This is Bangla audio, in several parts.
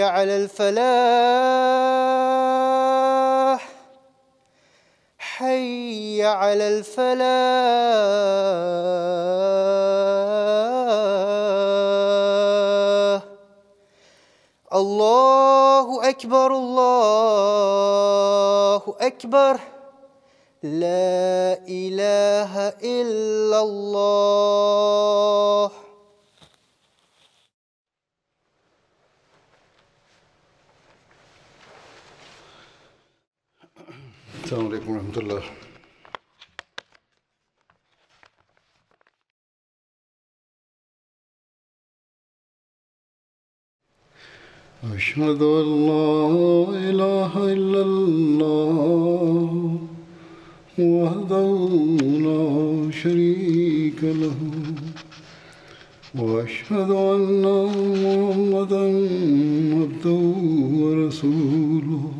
حي على الفلاح حي على الفلاح الله أكبر الله أكبر لا إله إلا الله السلام عليكم ورحمة الله أشهد أن لا إله إلا الله وحده لا شريك له وأشهد أن محمدا عبده ورسوله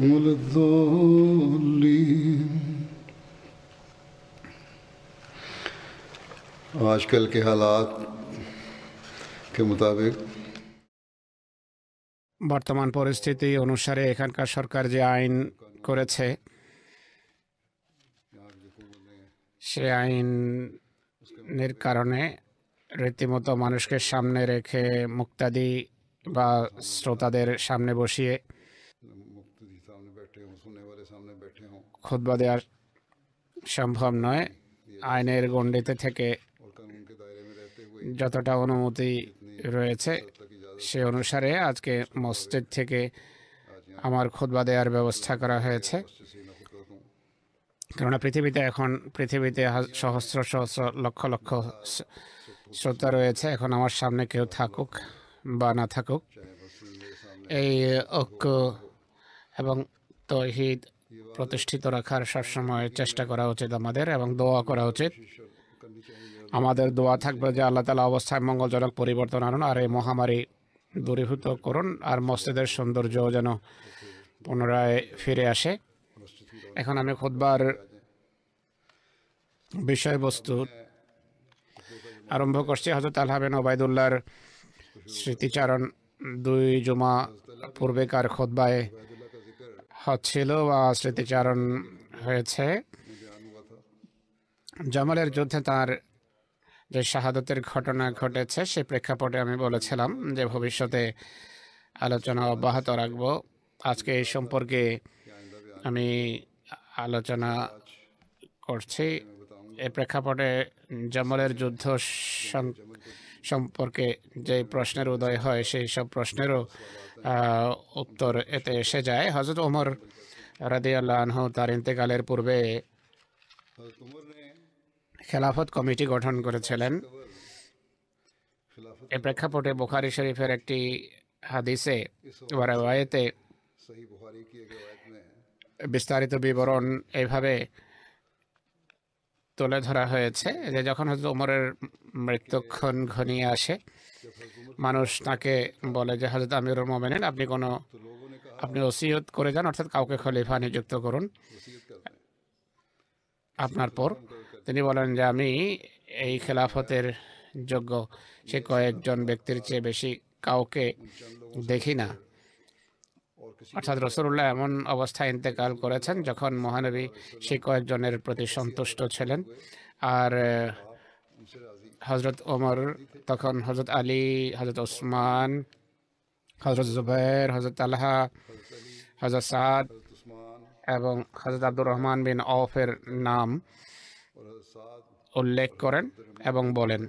ولا الضالين आजकल के हालात के मुताबिक বর্তমান পরিস্থিতি অনুসারে এখানকার সরকার যে আইন করেছে সে আইনের কারণে রীতিমতো মানুষকে সামনে রেখে মুক্তাদি বা শ্রোতাদের সামনে বসিয়ে খুদবা দেওয়ার সম্ভব নয় আইনের গণ্ডিতে থেকে যতটা অনুমতি রয়েছে সে অনুসারে আজকে মসজিদ থেকে আমার খুদবা দেওয়ার ব্যবস্থা করা হয়েছে কেননা পৃথিবীতে এখন পৃথিবীতে সহস্র সহস্র লক্ষ লক্ষ শ্রোতা রয়েছে এখন আমার সামনে কেউ থাকুক বা না থাকুক এই ঐক্য এবং তহিদ প্রতিষ্ঠিত রাখার সবসময় চেষ্টা করা উচিত আমাদের এবং দোয়া করা উচিত আমাদের দোয়া থাকবে যে আল্লাহ তালা অবস্থায় মঙ্গলজনক পরিবর্তন আনুন আর এই মহামারী দূরীভূত করুন আর মসজিদের সৌন্দর্য যেন পুনরায় ফিরে আসে এখন আমি খুদবার বিষয়বস্তু আরম্ভ করছি হজরত আলহাবেন বিন ওবায়দুল্লাহর স্মৃতিচারণ দুই জমা পূর্বেকার খোদবায় হচ্ছিল বা স্মৃতিচারণ হয়েছে জামালের যুদ্ধে তার যে শাহাদতের ঘটনা ঘটেছে সেই প্রেক্ষাপটে আমি বলেছিলাম যে ভবিষ্যতে আলোচনা অব্যাহত রাখব আজকে এই সম্পর্কে আমি আলোচনা করছি এ প্রেক্ষাপটে জামালের যুদ্ধ সম্পর্কে যে প্রশ্নের উদয় হয় সেই সব প্রশ্নেরও উত্তর এতে এসে যায় হজরত ওমর রাদিয়াল্লাহ তার ইন্তেকালের পূর্বে খেলাফত কমিটি গঠন করেছিলেন এ প্রেক্ষাপটে বোখারি শরীফের একটি হাদিসে বিস্তারিত বিবরণ এইভাবে তুলে ধরা হয়েছে যে যখন হজরত ওমরের মৃত্যুক্ষণ ঘনিয়ে আসে মানুষ তাকে বলে যে হজরত আমিরুল মোমেন আপনি কোনো আপনি ওসিয়ত করে যান অর্থাৎ কাউকে খলিফা নিযুক্ত করুন আপনার পর তিনি বলেন যে আমি এই খেলাফতের যোগ্য সে কয়েকজন ব্যক্তির চেয়ে বেশি কাউকে দেখি না অর্থাৎ রসুল্লাহ এমন অবস্থায় ইন্তেকাল করেছেন যখন মহানবী সে কয়েকজনের প্রতি সন্তুষ্ট ছিলেন আর হজরত ওমর তখন হজরত আলী হজরত ওসমান হজরত জুবের হজরত আলহা হজরত সাদ এবং হজরত আব্দুর রহমান বিন অফের নাম উল্লেখ করেন এবং বলেন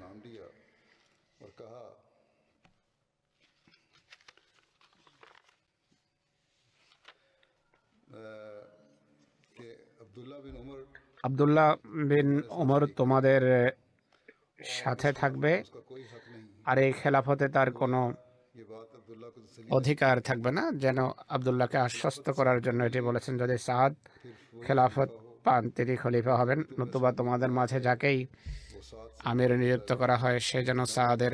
আবদুল্লাহ বিন ওমর তোমাদের সাথে থাকবে আর এই খেলাফতে তার কোনো অধিকার থাকবে না যেন আবদুল্লাহকে আশ্বস্ত করার জন্য এটি বলেছেন যদি সাদ খেলাফত পান তিনি খলিফা হবেন নতুবা তোমাদের মাঝে যাকেই আমির নিযুক্ত করা হয় সে যেন সাদের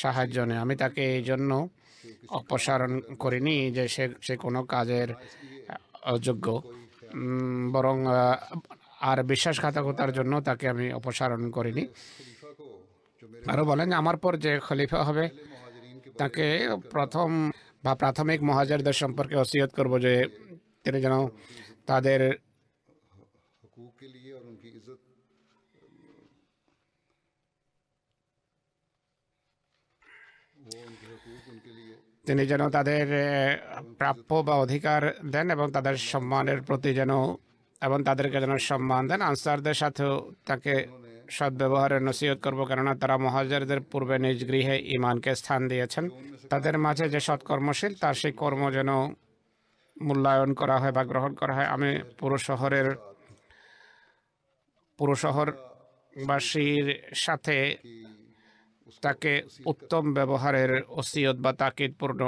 সাহায্য নেয় আমি তাকে এই জন্য অপসারণ করিনি যে সে সে কোনো কাজের অযোগ্য বরং আর বিশ্বাসঘাতকতার জন্য তাকে আমি অপসারণ করিনি আরও বলেন আমার পর যে খলিফা হবে তাকে প্রথম বা প্রাথমিক মহাজারদের সম্পর্কে অসিয়ত করব যে তিনি যেন তাদের তিনি যেন তাদের প্রাপ্য বা অধিকার দেন এবং তাদের সম্মানের প্রতি যেন এবং তাদেরকে যেন সম্মান দেন আনসারদের সাথেও তাকে সদ্ব্যবহারের নসিহত করব কেননা তারা মহাজারদের পূর্বে নিজ গৃহে ইমানকে স্থান দিয়েছেন তাদের মাঝে যে সৎকর্মশীল তার সেই কর্ম যেন মূল্যায়ন করা হয় বা গ্রহণ করা হয় আমি পুরো শহরের পুরো শহরবাসীর সাথে তাকে উত্তম ব্যবহারের ওসিয়ত বা তাকিদপূর্ণ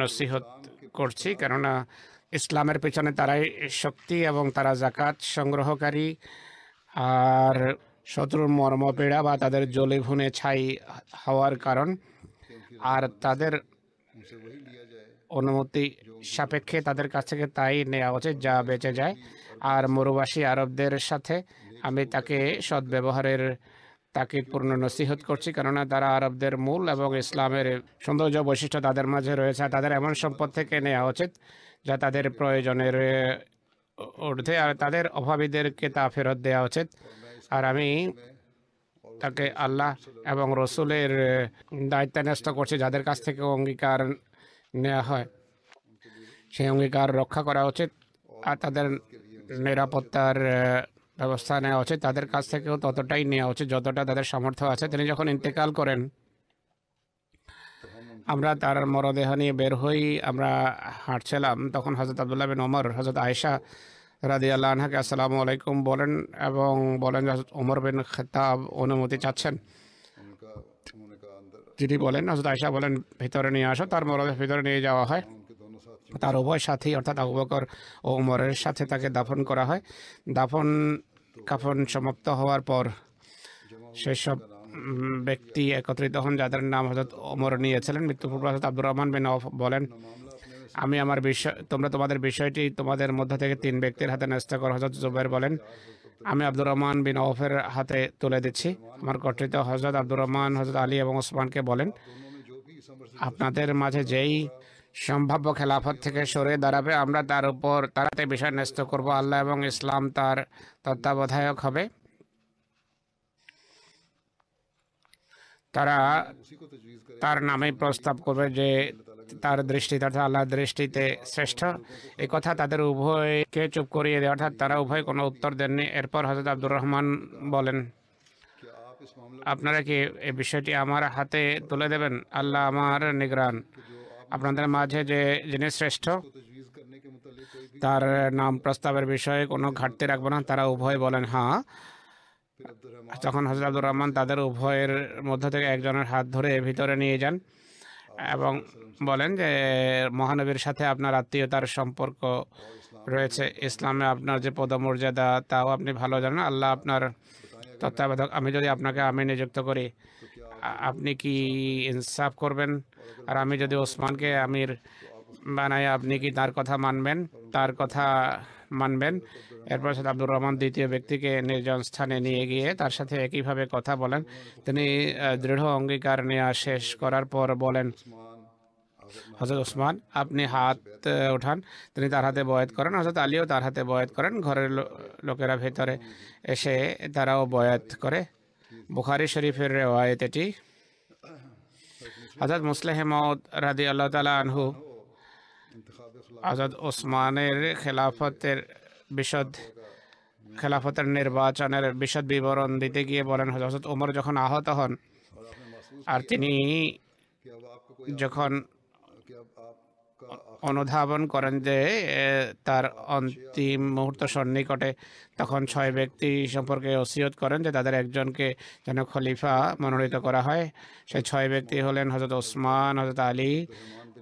নসিহত করছি কেননা ইসলামের পেছনে তারাই শক্তি এবং তারা জাকাত সংগ্রহকারী আর শত্রুর মর্মপীড়া বা তাদের জলে ভুনে ছাই হওয়ার কারণ আর তাদের অনুমতি সাপেক্ষে তাদের কাছ থেকে তাই নেওয়া উচিত যা বেঁচে যায় আর মরুবাসী আরবদের সাথে আমি তাকে সদ্ব্যবহারের তাকে পূর্ণ নসিহত করছি কেননা তারা আরবদের মূল এবং ইসলামের সৌন্দর্য বৈশিষ্ট্য তাদের মাঝে রয়েছে তাদের এমন সম্পদ থেকে নেওয়া উচিত যা তাদের প্রয়োজনের ঊর্ধ্বে আর তাদের অভাবীদেরকে তা ফেরত দেওয়া উচিত আর আমি তাকে আল্লাহ এবং রসুলের দায়িত্ব ন্যস্ত করছে যাদের কাছ থেকে অঙ্গীকার নেওয়া হয় সেই অঙ্গীকার রক্ষা করা উচিত আর তাদের নিরাপত্তার ব্যবস্থা নেওয়া উচিত তাদের কাছ থেকেও ততটাই নেওয়া উচিত যতটা তাদের সামর্থ্য আছে তিনি যখন ইন্তেকাল করেন আমরা তার মরদেহ নিয়ে বের হই আমরা হাঁটছিলাম তখন হজরত আবদুল্লাহ বিন ওমর হজরত আয়েশা রাদি আল্লাহকে আসসালামু আলাইকুম বলেন এবং বলেন হজরত ওমর বিন খেতাব অনুমতি চাচ্ছেন তিনি বলেন হজরত আয়েশা বলেন ভিতরে নিয়ে আসো তার মরদেহ ভিতরে নিয়ে যাওয়া হয় তার উভয় সাথী অর্থাৎ আবু ও উমরের সাথে তাকে দাফন করা হয় দাফন কাফন সমাপ্ত হওয়ার পর সেসব ব্যক্তি একত্রিত হন যাদের নাম হজরত ওমর নিয়েছিলেন মৃত্যু পূর্ব হজরত আব্দুর রহমান বিন বলেন আমি আমার বিষয় তোমরা তোমাদের বিষয়টি তোমাদের মধ্য থেকে তিন ব্যক্তির হাতে ন্যস্ত কর হজরত জুবের বলেন আমি আব্দুর রহমান বিন অফের হাতে তুলে দিচ্ছি আমার কর্তৃত্ব হজরত আব্দুর রহমান হজরত আলী এবং ওসমানকে বলেন আপনাদের মাঝে যেই সম্ভাব্য খেলাফত থেকে সরে দাঁড়াবে আমরা তার উপর তারাতে বিষয় ন্যস্ত করব আল্লাহ এবং ইসলাম তার তত্ত্বাবধায়ক হবে তারা তার নামে প্রস্তাব করবে যে তার দৃষ্টিতে তথা আল্লাহর দৃষ্টিতে শ্রেষ্ঠ এই কথা তাদের উভয়কে চুপ করিয়ে দেয় অর্থাৎ তারা উভয় কোনো উত্তর দেননি এরপর হজরত আব্দুর রহমান বলেন আপনারা কি এই বিষয়টি আমার হাতে তুলে দেবেন আল্লাহ আমার নিগরান আপনাদের মাঝে যে যিনি শ্রেষ্ঠ তার নাম প্রস্তাবের বিষয়ে কোনো ঘাটতি রাখবো না তারা উভয় বলেন হ্যাঁ তখন হজরত আব্দুর রহমান তাদের উভয়ের মধ্য থেকে একজনের হাত ধরে ভিতরে নিয়ে যান এবং বলেন যে মহানবীর সাথে আপনার আত্মীয়তার সম্পর্ক রয়েছে ইসলামে আপনার যে পদমর্যাদা তাও আপনি ভালো জানেন আল্লাহ আপনার তত্ত্বাবধায়ক আমি যদি আপনাকে আমি নিযুক্ত করি আপনি কি ইনসাফ করবেন আর আমি যদি ওসমানকে আমির বানাই আপনি কি তার কথা মানবেন তার কথা মানবেন এরপর সাথে আব্দুর রহমান দ্বিতীয় ব্যক্তিকে নির্জন স্থানে নিয়ে গিয়ে তার সাথে একইভাবে কথা বলেন তিনি দৃঢ় অঙ্গীকার নেওয়া শেষ করার পর বলেন হজরত ওসমান আপনি হাত ওঠান তিনি তার হাতে বয়াত করেন হজরত আলীও তার হাতে বয়াত করেন ঘরের লোকেরা ভেতরে এসে তারাও বয়াত করে বুখারি শরীফের রেওয়ায়ত এটি হজরত মুসলেহমদ রাদি আল্লাহ তালা আনহু হজরত ওসমানের খেলাফতের বিশদ খেলাফতের নির্বাচনের বিশদ বিবরণ দিতে গিয়ে বলেন হজরত ওমর যখন আহত হন আর তিনি যখন অনুধাবন করেন যে তার অন্তিম মুহূর্ত সন্নিকটে তখন ছয় ব্যক্তি সম্পর্কে ওসিয়ত করেন যে তাদের একজনকে যেন খলিফা মনোনীত করা হয় সেই ছয় ব্যক্তি হলেন হজরত ওসমান হজরত আলী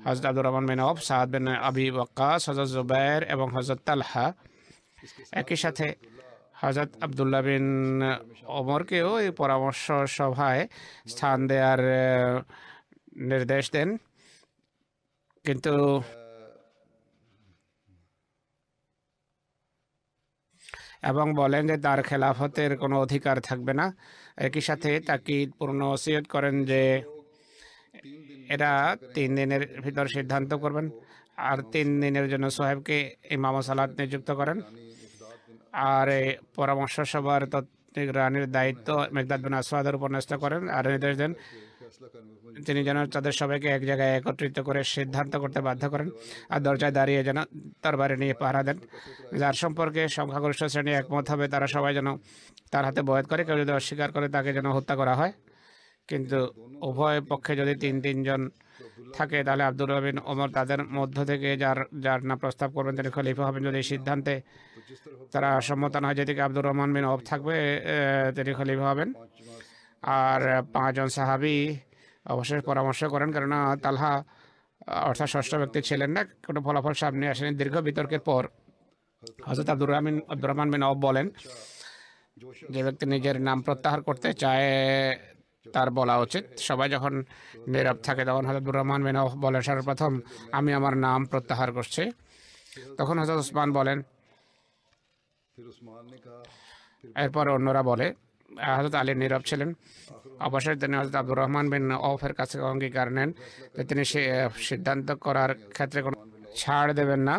হজরত আব্দুর রহমান বিন অফ সাদ বিন আবি ওয়াক্কাস হজরত জুবাইর এবং হজরত তালহা একই সাথে হজরত আবদুল্লাহ বিন ওমরকেও এই পরামর্শ সভায় স্থান দেওয়ার নির্দেশ দেন কিন্তু এবং বলেন যে তার খেলাফতের কোনো অধিকার থাকবে না একই সাথে তাকে পূর্ণ ওসিয়ত করেন যে এরা তিন দিনের ভিতর সিদ্ধান্ত করবেন আর তিন দিনের জন্য সোহেবকে ইমাম সালাত নিযুক্ত করেন আর পরামর্শ সভার তত্ত্বিক রানীর দায়িত্ব মেঘদাদ বিন আসাদের উপর ন্যস্ত করেন আর নির্দেশ দেন তিনি যেন তাদের সবাইকে এক জায়গায় একত্রিত করে সিদ্ধান্ত করতে বাধ্য করেন আর দরজায় দাঁড়িয়ে যেন বাড়ি নিয়ে পাহারা দেন যার সম্পর্কে সংখ্যাগরিষ্ঠ শ্রেণী একমত হবে তারা সবাই যেন তার হাতে বয়াত করে কেউ যদি অস্বীকার করে তাকে যেন হত্যা করা হয় কিন্তু উভয় পক্ষে যদি তিন তিনজন থাকে তাহলে আব্দুর রহমিন ওমর তাদের মধ্য থেকে যার যার না প্রস্তাব করবেন তিনি খলিফা হবেন যদি সিদ্ধান্তে তারা সম্মত না হয় যেদিকে আব্দুর রহমান বিন অফ থাকবে তিনি খলিফা হবেন আর পাঁচজন সাহাবি অবশ্যই পরামর্শ করেন কেননা তালহা অর্থাৎ ষষ্ঠ ব্যক্তি ছিলেন না কোনো ফলাফল সামনে আসেনি দীর্ঘ বিতর্কের পর হজরত আব্দুর রহমিন আব্দুর রহমান বিন অব বলেন যে ব্যক্তি নিজের নাম প্রত্যাহার করতে চায় তার বলা উচিত সবাই যখন নীরব থাকে তখন আব্দুর রহমান বিন অফ বলেন সর্বপ্রথম আমি আমার নাম প্রত্যাহার করছি তখন হজরত ওসমান বলেন এরপর অন্যরা বলে হজরত আলী নীরব ছিলেন অবশেষে তিনি হজরত আব্দুর রহমান বিন অফের কাছে অঙ্গীকার নেন যে তিনি সিদ্ধান্ত করার ক্ষেত্রে কোনো ছাড় দেবেন না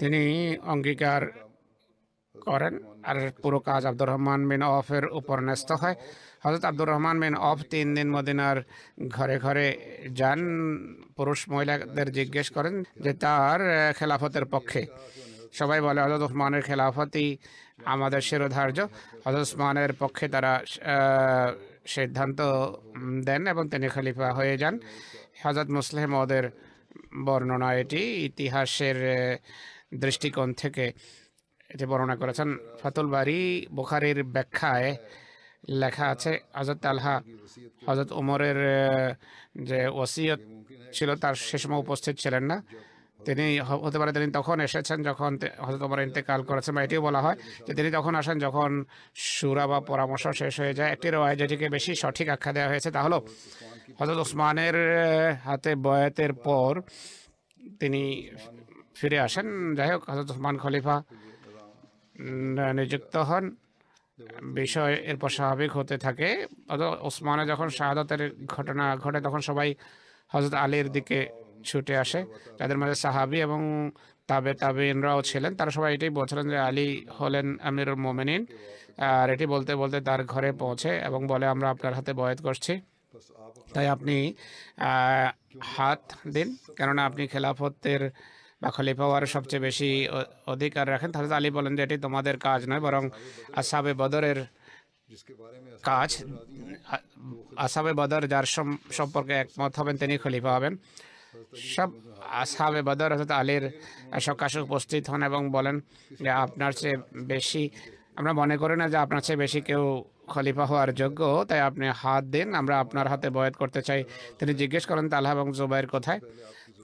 তিনি অঙ্গীকার করেন আর পুরো কাজ আব্দুর রহমান বিন অফের উপর ন্যস্ত হয় হজরত আব্দুর রহমান বিন অফ তিন দিন মদিনার ঘরে ঘরে যান পুরুষ মহিলাদের জিজ্ঞেস করেন যে তার খেলাফতের পক্ষে সবাই বলে হজরত উসমানের খেলাফতই আমাদের শিরোধার্য হজরতমানের পক্ষে তারা সিদ্ধান্ত দেন এবং তিনি খলিফা হয়ে যান হজরত মুসলিমদের ওদের বর্ণনা এটি ইতিহাসের দৃষ্টিকোণ থেকে এটি বর্ণনা করেছেন ফাতুল বাড়ি বুখারির ব্যাখ্যায় লেখা আছে হজরত আলহা হজরত উমরের যে ওসিয়ত ছিল তার সে সময় উপস্থিত ছিলেন না তিনি হতে পারে তিনি তখন এসেছেন যখন হয়তো তোমার ইন্তেকাল করেছেন বা এটিও বলা হয় যে তিনি তখন আসেন যখন সুরা বা পরামর্শ শেষ হয়ে যায় একটি রয় যেটিকে বেশি সঠিক আখ্যা দেওয়া হয়েছে তাহলে হজরত ওসমানের হাতে বয়াতের পর তিনি ফিরে আসেন যাই হোক হজরত ওসমান খলিফা নিযুক্ত হন বিষয় এরপর স্বাভাবিক হতে থাকে ওসমানে যখন শাহাদাতের ঘটনা ঘটে তখন সবাই হজরত আলীর দিকে ছুটে আসে তাদের মাঝে সাহাবি এবং তাবে তাবেনরাও ছিলেন তারা সবাই এটাই বলছিলেন যে আলী হলেন আমিরুল মোমেনিন আর এটি বলতে বলতে তার ঘরে পৌঁছে এবং বলে আমরা আপনার হাতে বয়াত করছি তাই আপনি হাত দিন কেননা আপনি খেলাফতের বা খলিফা হওয়ার সবচেয়ে বেশি অধিকার রাখেন তাহলে আলী বলেন যে এটি তোমাদের কাজ নয় বরং আসাবে বদরের কাজ আসাবে বদর যার সম্পর্কে একমত হবেন তিনি খলিফা হবেন সব আসহাবে বদর হজরত আলীর সকাশে উপস্থিত হন এবং বলেন যে আপনার চেয়ে বেশি আমরা মনে করি না যে আপনার চেয়ে বেশি কেউ খলিফা হওয়ার যোগ্য তাই আপনি হাত দিন আমরা আপনার হাতে বয়াত করতে চাই তিনি জিজ্ঞেস করেন তালহা এবং জুবাইর কোথায়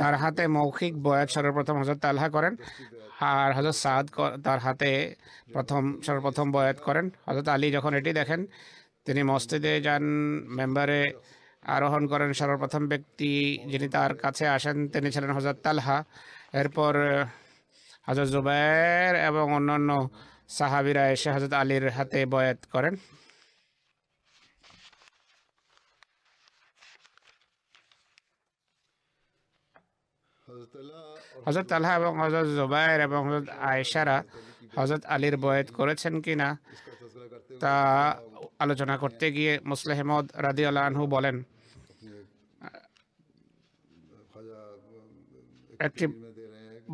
তার হাতে মৌখিক বয়াত সর্বপ্রথম হজরত তালহা করেন আর হজরত সাদ তার হাতে প্রথম সর্বপ্রথম বয়াত করেন হজরত আলী যখন এটি দেখেন তিনি মসজিদে যান মেম্বারে আরোহণ করেন সর্বপ্রথম ব্যক্তি যিনি তার কাছে আসেন তিনি ছিলেন হজরত তালহা এরপর হজরত জুবায়ের এবং অন্যান্য সাহাবিরা এসে হজরত আলীর হাতে বয়াত করেন হজরত তালহা এবং হজরত জুবাইর এবং হজরত আয়েশারা হজরত আলীর বয়াত করেছেন কিনা তা আলোচনা করতে হ্যাঁ। গিয়ে মুসলে হেমদ রাদি আনহু বলেন হ্যাঁ, একটি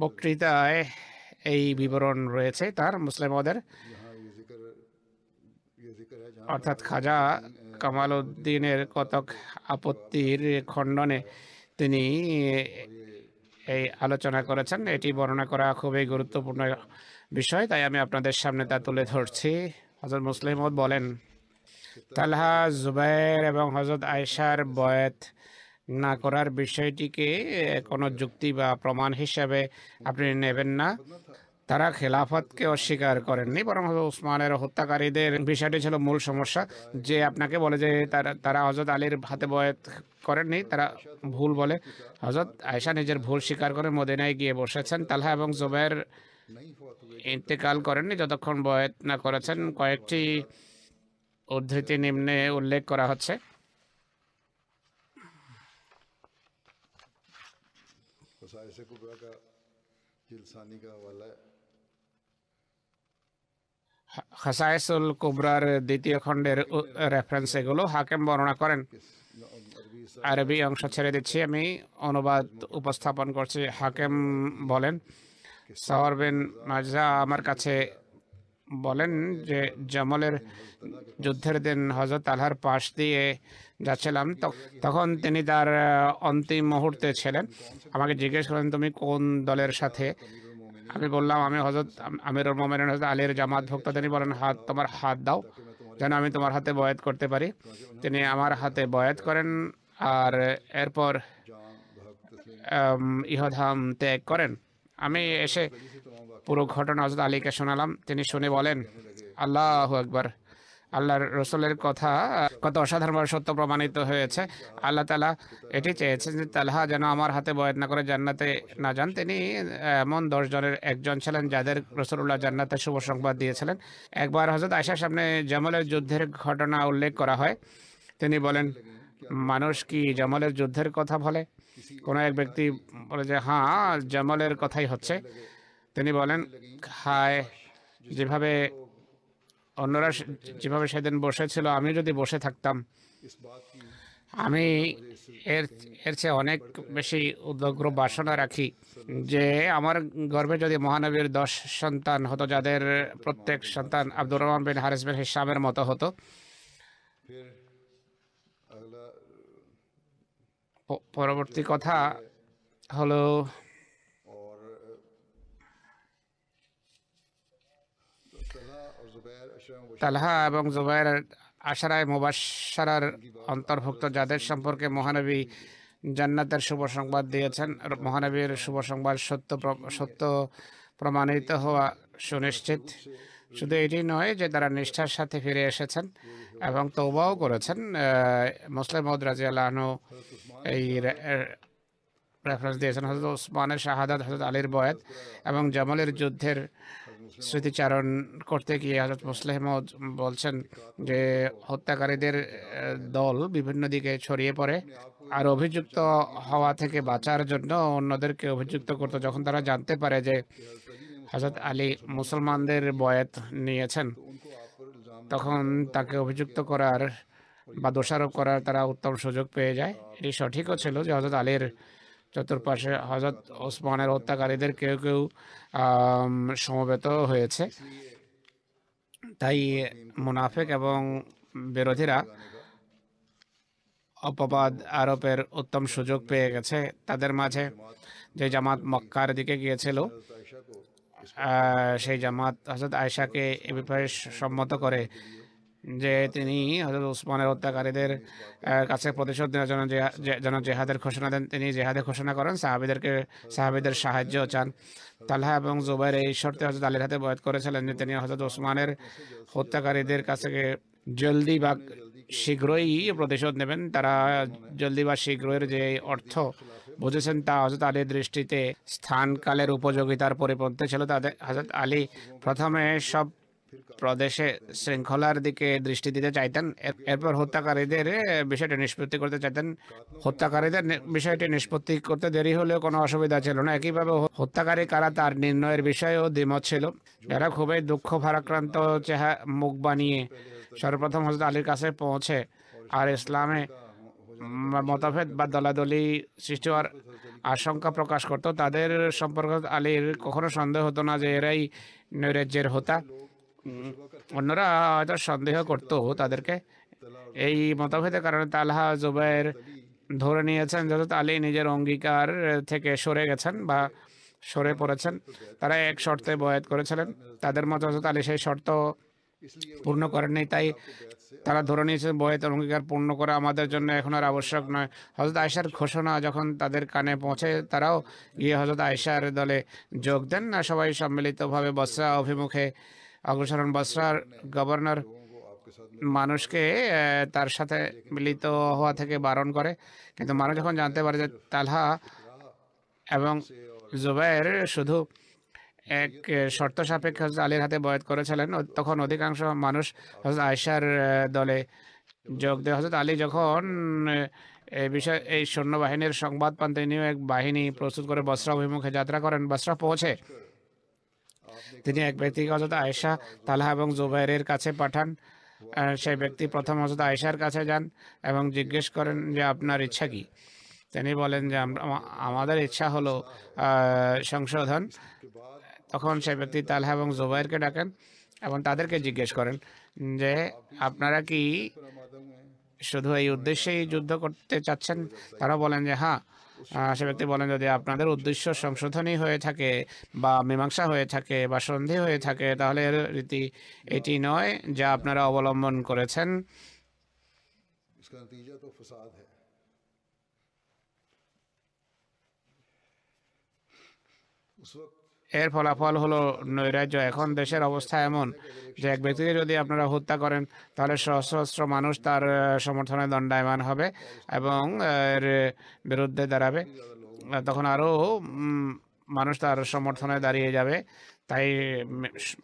বক্তৃতায় এই বিবরণ রয়েছে তার মুসলেমদের অর্থাৎ খাজা কামাল উদ্দিনের কতক আপত্তির খণ্ডনে তিনি এই আলোচনা করেছেন এটি বর্ণনা করা খুবই গুরুত্বপূর্ণ বিষয় তাই আমি আপনাদের সামনে তা তুলে ধরছি হজরত মুসলিম বলেন তালহা জুবাইর এবং হজরত আয়সার বয়েত না করার বিষয়টিকে কোনো যুক্তি বা প্রমাণ হিসাবে আপনি নেবেন না তারা খেলাফতকে অস্বীকার করেননি বরং উসমানের হত্যাকারীদের বিষয়টি ছিল মূল সমস্যা যে আপনাকে বলে যে তারা তারা হজরত আলীর হাতে বয়েত করেননি তারা ভুল বলে হজরত আয়সা নিজের ভুল স্বীকার করে মদিনায় গিয়ে বসেছেন তালহা এবং জুবাইর ইন্তেকাল করেননি যতক্ষণ বয়েত না করেছেন কয়েকটি উদ্ধৃতি নিম্নে উল্লেখ করা হচ্ছে হাসায়সুল কুবরার দ্বিতীয় খণ্ডের রেফারেন্স এগুলো হাকেম বর্ণনা করেন আরবি অংশ ছেড়ে দিচ্ছি আমি অনুবাদ উপস্থাপন করছি হাকেম বলেন সাহর বিন মাজা আমার কাছে বলেন যে জমলের যুদ্ধের দিন হজরত আলহার পাশ দিয়ে যাচ্ছিলাম তখন তিনি তার অন্তিম মুহূর্তে ছিলেন আমাকে জিজ্ঞেস করেন তুমি কোন দলের সাথে আমি বললাম আমি হজরত আমির মোমেন হজরত আলীর জামাত ভক্ত তিনি বলেন হাত তোমার হাত দাও যেন আমি তোমার হাতে বয়াত করতে পারি তিনি আমার হাতে বয়াত করেন আর এরপর ইহধাম ত্যাগ করেন আমি এসে পুরো ঘটনা হজরত আলীকে শোনালাম তিনি শুনে বলেন আল্লাহ একবার আল্লাহর রসুলের কথা কত অসাধারণভাবে সত্য প্রমাণিত হয়েছে আল্লাহ তালা এটি চেয়েছেন যে তালহা যেন আমার হাতে বয়াত না করে জান্নাতে না যান তিনি এমন দশজনের একজন ছিলেন যাদের রসুল্লাহ জান্নাতে শুভ সংবাদ দিয়েছিলেন একবার হজরত আয়সার সামনে জামালের যুদ্ধের ঘটনা উল্লেখ করা হয় তিনি বলেন মানুষ কি জামালের যুদ্ধের কথা বলে কোনো এক ব্যক্তি বলে যে হ্যাঁ জামালের কথাই হচ্ছে তিনি বলেন খায় যেভাবে অন্যরা যেভাবে সেদিন বসেছিল আমি যদি বসে থাকতাম আমি এর এর চেয়ে অনেক বেশি উদ্যগ্র বাসনা রাখি যে আমার গর্ভে যদি মহানবীর দশ সন্তান হতো যাদের প্রত্যেক সন্তান আব্দুর রহমান বিন হারিস বিন হিসামের মতো হতো পরবর্তী কথা হলো তালহা এবং জুবাইর আশারায় মুবাসার অন্তর্ভুক্ত যাদের সম্পর্কে মহানবী জান্নাতের শুভ সংবাদ দিয়েছেন মহানবীর শুভ সংবাদ সত্য সত্য প্রমাণিত হওয়া সুনিশ্চিত শুধু এটি নয় যে তারা নিষ্ঠার সাথে ফিরে এসেছেন এবং তৌবাও করেছেন মুসলিম মদরাজি আল্লাহনু এই রেফারেন্স দিয়েছেন হজরত ওসমানের শাহাদাত হজরত আলীর বয়াত এবং জামালের যুদ্ধের স্মৃতিচারণ করতে গিয়ে হজরত মুসলেহমদ বলছেন যে হত্যাকারীদের দল বিভিন্ন দিকে ছড়িয়ে পড়ে আর অভিযুক্ত হওয়া থেকে বাঁচার জন্য অন্যদেরকে অভিযুক্ত করতো যখন তারা জানতে পারে যে হজরত আলী মুসলমানদের বয়াত নিয়েছেন তখন তাকে অভিযুক্ত করার বা দোষারোপ করার তারা উত্তম সুযোগ পেয়ে যায় এটি সঠিকও ছিল যে হজরত আলীর চতুর্পাশে হজরত ওসমানের হত্যাকারীদের কেউ কেউ সমবেত হয়েছে তাই মুনাফেক এবং বিরোধীরা অপবাদ আরোপের উত্তম সুযোগ পেয়ে গেছে তাদের মাঝে যে জামাত মক্কার দিকে গিয়েছিল সেই জামাত হজরত আয়সাকে এ ব্যাপারে সম্মত করে যে তিনি হজরত উসমানের হত্যাকারীদের কাছে প্রতিশোধ নেওয়ার জন্য যেন জেহাদের ঘোষণা দেন তিনি জেহাদের ঘোষণা করেন সাহাবিদেরকে সাহাবিদের সাহায্য চান তালহা এবং জুবাইর এই শর্তে হজরত আলীর হাতে বয়াত করেছিলেন যে তিনি হজরত উসমানের হত্যাকারীদের কাছে জলদি বা শীঘ্রই প্রতিশোধ নেবেন তারা জলদি বা শীঘ্রই যে অর্থ বুঝেছেন তা হজরত আলীর দৃষ্টিতে স্থানকালের উপযোগিতার পরিপন্থী ছিল তাদের হজরত আলী প্রথমে সব প্রদেশে শৃঙ্খলার দিকে দৃষ্টি দিতে চাইতেন এরপর হত্যাকারীদের বিষয়টি নিষ্পত্তি করতে চাইতেন হত্যাকারীদের বিষয়টি নিষ্পত্তি করতে দেরি হলেও কোনো অসুবিধা ছিল না একইভাবে হত্যাকারী কারা তার নির্ণয়ের বিষয়েও দ্বিমত ছিল এরা খুবই দুঃখ ভারাক্রান্ত চেহা মুখ বানিয়ে সর্বপ্রথম হজরত আলীর কাছে পৌঁছে আর ইসলামে মতভেদ বা দলাদলি সৃষ্টি হওয়ার আশঙ্কা প্রকাশ করত তাদের সম্পর্ক আলীর কখনো সন্দেহ হতো না যে এরাই নৈরাজ্যের হতা অন্যরা হয়তো সন্দেহ করত তাদেরকে এই মতভেদের কারণে তালহা জুবের ধরে নিয়েছেন যত আলী নিজের অঙ্গীকার থেকে সরে গেছেন বা সরে পড়েছেন তারা এক শর্তে বয়াত করেছিলেন তাদের মতো হজরত আলী সেই শর্ত পূর্ণ করেননি তাই তারা ধরে নিয়েছে বয়েতের অঙ্গীকার পূর্ণ করা আমাদের জন্য এখন আর আবশ্যক নয় হজরত আয়সার ঘোষণা যখন তাদের কানে পৌঁছে তারাও গিয়ে হজরত আয়সার দলে যোগ দেন না সবাই সম্মিলিতভাবে বসরা অভিমুখে অগ্রসরণ বসরার গভর্নর মানুষকে তার সাথে মিলিত হওয়া থেকে বারণ করে কিন্তু মানুষ যখন জানতে পারে যে তালহা এবং জুবাইর শুধু এক শর্ত সাপেক্ষে হজরত আলীর হাতে বয়াত করেছিলেন তখন অধিকাংশ মানুষ হজরত আয়সার দলে যোগ দেয় হজরত আলী যখন এই বিষয়ে এই সৈন্যবাহিনীর সংবাদ পান তিনিও এক বাহিনী প্রস্তুত করে বস্ত্রা অভিমুখে যাত্রা করেন বস্ত্রা পৌঁছে তিনি এক ব্যক্তিকে হজরত আয়েশা তালহা এবং জুবাইরের কাছে পাঠান সেই ব্যক্তি প্রথম হজরত আয়েশার কাছে যান এবং জিজ্ঞেস করেন যে আপনার ইচ্ছা কি তিনি বলেন যে আমাদের ইচ্ছা হলো সংশোধন তখন সেই ব্যক্তি তালহা এবং জুবাইরকে ডাকেন এবং তাদেরকে জিজ্ঞেস করেন যে আপনারা কি শুধু এই উদ্দেশ্যেই যুদ্ধ করতে চাচ্ছেন তারা বলেন যে হ্যাঁ সেব্যক্তি বলেন যদি আপনাদের উদ্দেশ্য সংশোধনী হয়ে থাকে বা মীমাংসা হয়ে থাকে বা সন্ধি হয়ে থাকে তাহলে এর রীতি এটি নয় যা আপনারা অবলম্বন করেছেন उस वक्त এর ফলাফল হলো নৈরাজ্য এখন দেশের অবস্থা এমন যে এক ব্যক্তিকে যদি আপনারা হত্যা করেন তাহলে সহস্র মানুষ তার সমর্থনে দণ্ডায়মান হবে এবং এর বিরুদ্ধে দাঁড়াবে তখন আরও মানুষ তার সমর্থনে দাঁড়িয়ে যাবে তাই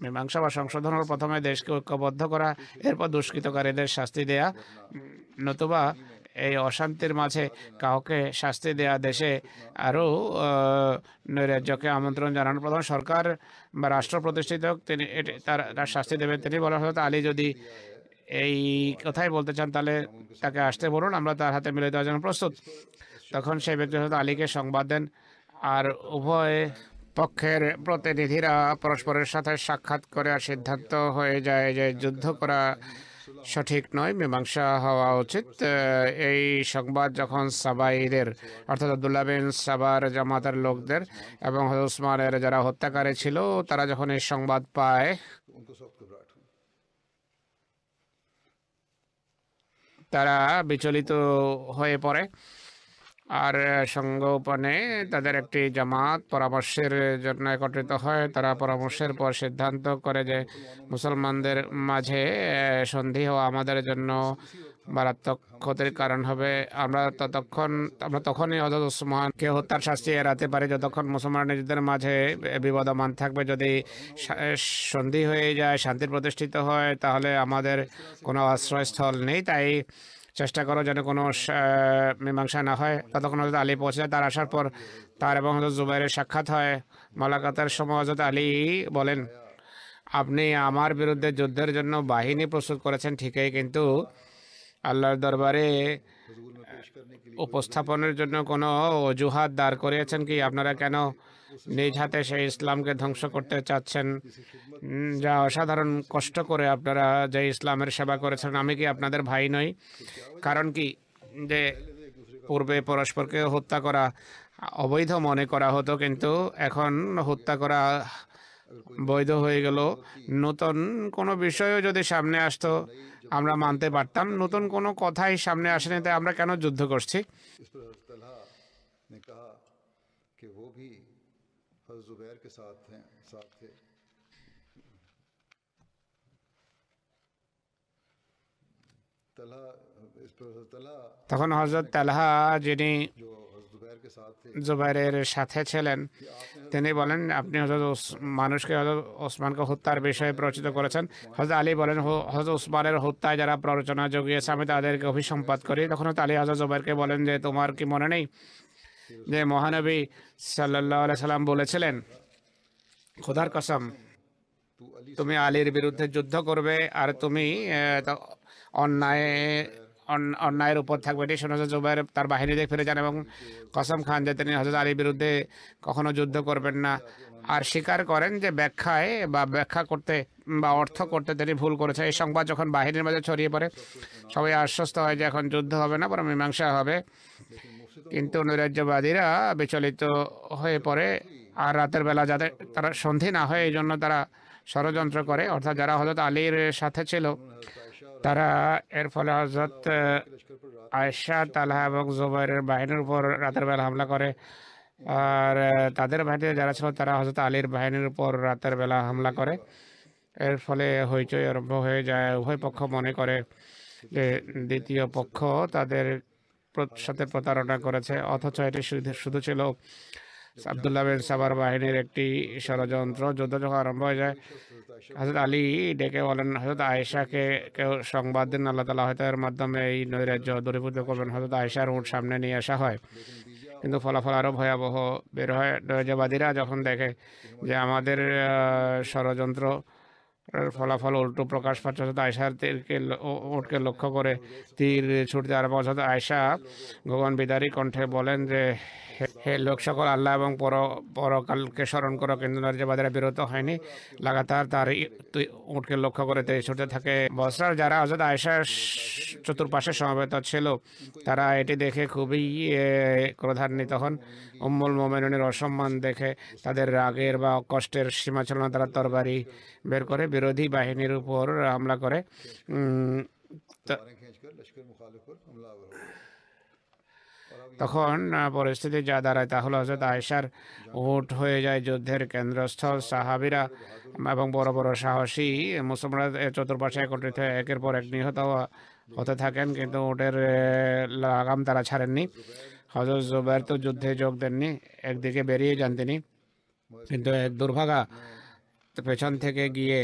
মীমাংসা বা সংশোধন প্রথমে দেশকে ঐক্যবদ্ধ করা এরপর দুষ্কৃতকারীদের শাস্তি দেয়া নতুবা এই অশান্তির মাঝে কাউকে শাস্তি দেয়া দেশে আরও নৈরাজ্যকে আমন্ত্রণ জানানো প্রধান সরকার বা রাষ্ট্র প্রতিষ্ঠিত তিনি তার তার শাস্তি দেবেন তিনি বলা হয়তো আলী যদি এই কথাই বলতে চান তাহলে তাকে আসতে বলুন আমরা তার হাতে মিলে দেওয়ার জন্য প্রস্তুত তখন সেই ব্যক্তি হয়তো আলীকে সংবাদ দেন আর উভয় পক্ষের প্রতিনিধিরা পরস্পরের সাথে সাক্ষাৎ করে সিদ্ধান্ত হয়ে যায় যে যুদ্ধ করা সঠিক নয় মীমাংসা হওয়া উচিত এই সংবাদ যখন সাবাইদের অর্থাৎ আবদুল্লাহ বিন সাবার জামাতের লোকদের এবং উসমানের যারা হত্যাকারী ছিল তারা যখন এই সংবাদ পায় তারা বিচলিত হয়ে পড়ে আর সংগোপনে তাদের একটি জামাত পরামর্শের জন্য একত্রিত হয় তারা পরামর্শের পর সিদ্ধান্ত করে যে মুসলমানদের মাঝে সন্ধি হওয়া আমাদের জন্য মারাত্মক ক্ষতির কারণ হবে আমরা ততক্ষণ আমরা তখনই হজরত উসমানকে হত্যার শাস্তি এড়াতে পারি যতক্ষণ মুসলমান নিজেদের মাঝে বিবদমান থাকবে যদি সন্ধি হয়ে যায় শান্তি প্রতিষ্ঠিত হয় তাহলে আমাদের কোনো আশ্রয়স্থল নেই তাই চেষ্টা করো যেন কোনো মীমাংসা না হয় ততক্ষণ হজরত আলী পৌঁছে যায় তার আসার পর তার এবং হজরত জুবাইরের সাক্ষাৎ হয় মালাকাতের সময় হজরত আলী বলেন আপনি আমার বিরুদ্ধে যুদ্ধের জন্য বাহিনী প্রস্তুত করেছেন ঠিকই কিন্তু আল্লাহর দরবারে উপস্থাপনের জন্য কোনো অজুহাত দাঁড় করিয়েছেন কি আপনারা কেন নিজ হাতে সেই ইসলামকে ধ্বংস করতে চাচ্ছেন যা অসাধারণ কষ্ট করে আপনারা যে ইসলামের সেবা করেছেন আমি কি আপনাদের ভাই নই কারণ কি যে পূর্বে পরস্পরকে হত্যা করা অবৈধ মনে করা হতো কিন্তু এখন হত্যা করা বৈধ হয়ে গেল নতুন কোনো বিষয়ও যদি সামনে আসতো আমরা মানতে পারতাম নতুন কোনো কথাই সামনে আসেনি তাই আমরা কেন যুদ্ধ করছি زبیر کے ساتھ हैं ساتھ تھے তখন হজরত তালহা যিনি জুবাইরের সাথে ছিলেন তিনি বলেন আপনি হজরত মানুষকে হজরত ওসমানকে হত্যার বিষয়ে প্রচিত করেছেন হজরত আলী বলেন হজরত ওসমানের হত্যায় যারা প্ররোচনা জগিয়েছে আমি তাদেরকে অভিসম্পাদ করি তখন হজরত আলী হজরত জুবাইরকে বলেন যে তোমার কি মনে নেই যে মহানবী সাল্লাহ সাল্লাম বলেছিলেন খোদার কসম তুমি আলীর বিরুদ্ধে যুদ্ধ করবে আর তুমি অন্যায় অন্যায়ের উপর থাকবে এটি শুনে জুবাইর তার বাহিনীতে ফিরে যান এবং কসম খান যে তিনি হজরত আলীর বিরুদ্ধে কখনো যুদ্ধ করবেন না আর স্বীকার করেন যে ব্যাখ্যায় বা ব্যাখ্যা করতে বা অর্থ করতে তিনি ভুল করেছে এই সংবাদ যখন বাহিনীর মাঝে ছড়িয়ে পড়ে সবাই আশ্বস্ত হয় যে এখন যুদ্ধ হবে না বরং মীমাংসা হবে কিন্তু নৈরাজ্যবাদীরা বিচলিত হয়ে পড়ে আর রাতের বেলা যাদের তারা সন্ধি না হয় এই জন্য তারা ষড়যন্ত্র করে অর্থাৎ যারা হজরত আলীর সাথে ছিল তারা এর ফলে হজরত আয়সা তালহা এবং জুবাইরের বাহিনীর উপর রাতের বেলা হামলা করে আর তাদের বাহিনীতে যারা ছিল তারা হজরত আলীর বাহিনীর উপর রাতের বেলা হামলা করে এর ফলে হইচই আরম্ভ হয়ে যায় উভয় পক্ষ মনে করে যে দ্বিতীয় পক্ষ তাদের সাথে প্রতারণা করেছে অথচ এটি শুধু ছিল আবদুল্লাহ বিন সাবার বাহিনীর একটি ষড়যন্ত্র যুদ্ধ যখন আরম্ভ হয়ে যায় হজরত আলী ডেকে বলেন হজরত আয়েশাকে কেউ সংবাদ দিন আল্লাহ তালা হয়তো এর মাধ্যমে এই নৈরাজ্য দূরীভূত করবেন হজরত আয়েশার উঠ সামনে নিয়ে আসা হয় কিন্তু ফলাফল আরও ভয়াবহ বের হয় নৈরাজ্যবাদীরা যখন দেখে যে আমাদের ষড়যন্ত্র ফলাফল উল্টো প্রকাশ পাচ্ছে অর্থাৎ আয়সার তীরকে ওটকে লক্ষ্য করে তীর ছুটতে আরম্ভ অর্থাৎ আয়সা গগন বিদারী কণ্ঠে বলেন যে হে লোক সকল আল্লাহ এবং পর পরকালকে স্মরণ করো কিন্তু নার্যবাদীরা বিরত হয়নি লাগাতার তার উঠকে লক্ষ্য করে তীর ছুটতে থাকে বসরার যারা অর্থাৎ আয়সা চতুর্পাশে সমবেত ছিল তারা এটি দেখে খুবই ক্রোধান্বিত হন উম্মুল মোমেনের অসম্মান দেখে তাদের রাগের বা কষ্টের সীমা ছিল না তারা তরবারি বের করে বিরোধী বাহিনীর উপর হামলা করে তখন পরিস্থিতি যা দাঁড়ায় তা হজরত আয়েশার ওট হয়ে যায় যুদ্ধের কেন্দ্রস্থল সাহাবিরা এবং বড় বড় সাহসী মুসলমানরা চতুর্পাশে একত্রিত একের পর এক নিহত হতে থাকেন কিন্তু ওটের লাগাম তারা ছাড়েননি হজরত জুবাইর তো যুদ্ধে যোগ দেননি একদিকে বেরিয়ে যান তিনি কিন্তু এক দুর্ভাগা তো পেছন থেকে গিয়ে